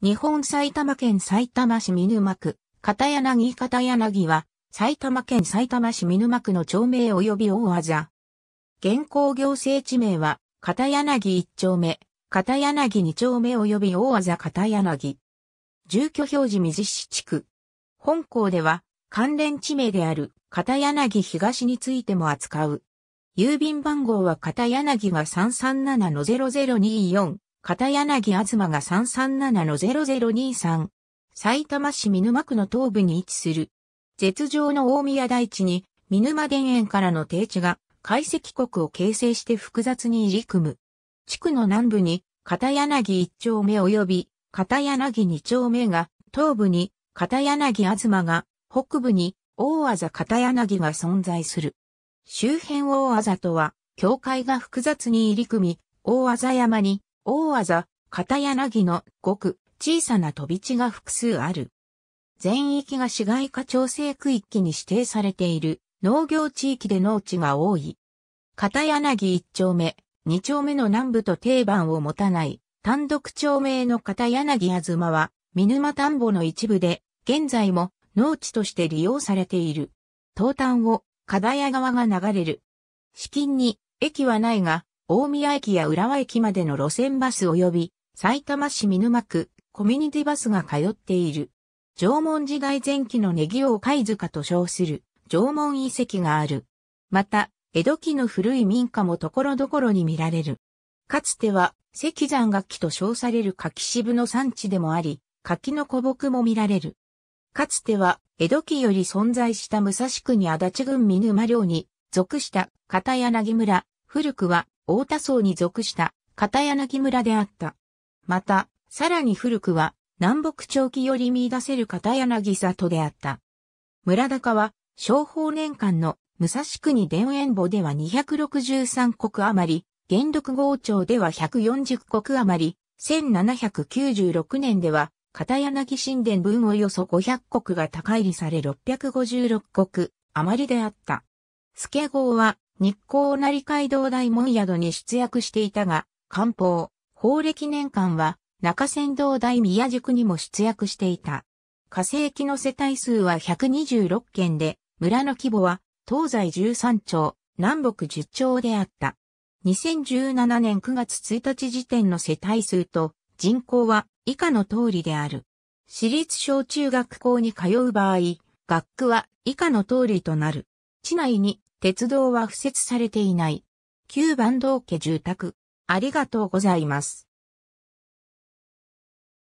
日本埼玉県埼玉市見沼区、片柳片柳は、埼玉県埼玉市見沼区の町名及び大技。現行行政地名は、片柳1丁目、片柳2丁目及び大技片柳。住居表示水市地区。本校では、関連地名である、片柳東についても扱う。郵便番号は片柳が337の0024。片柳東が337の0023。埼玉市見沼区の東部に位置する。絶上の大宮台地に、見沼田園からの低地が、解析国を形成して複雑に入り組む。地区の南部に、片柳一丁目及び、片柳二丁目が、東部に、片柳東が、北部に、大技片柳が存在する。周辺大技とは、境界が複雑に入り組み、大技山に、大技、片柳のごく小さな飛び地が複数ある。全域が市街化調整区域に指定されている農業地域で農地が多い。片柳一丁目、二丁目の南部と定番を持たない単独町名の片柳あずまは、見沼田んぼの一部で、現在も農地として利用されている。東端を、かだ側川が流れる。資金に、駅はないが、大宮駅や浦和駅までの路線バス及び、埼玉市見沼区、コミュニティバスが通っている。縄文時代前期のネギ王貝塚と称する縄文遺跡がある。また、江戸期の古い民家も所々に見られる。かつては石山楽器と称される柿渋の産地でもあり、柿の古木も見られる。かつては江戸期より存在した武蔵区に足立郡見沼領に属した片柳村、古くは大田層に属した片柳村であった。また、さらに古くは南北長期より見出せる片柳里であった。村高は、商法年間の武蔵国田園墓では263国余り、元禄号町では140国余り、1796年では、片柳神殿分およそ500国が高入りされ656国余りであった。スケ号は日光成街道大門宿に出役していたが、官報、法暦年間は中山道大宮宿にも出役していた。火星期の世帯数は126件で、村の規模は東西13町、南北10町であった。2017年9月1日時点の世帯数と人口は以下の通りである。私立小中学校に通う場合、学区は以下の通りとなる。地内に鉄道は敷設されていない。旧坂東家住宅。ありがとうございます。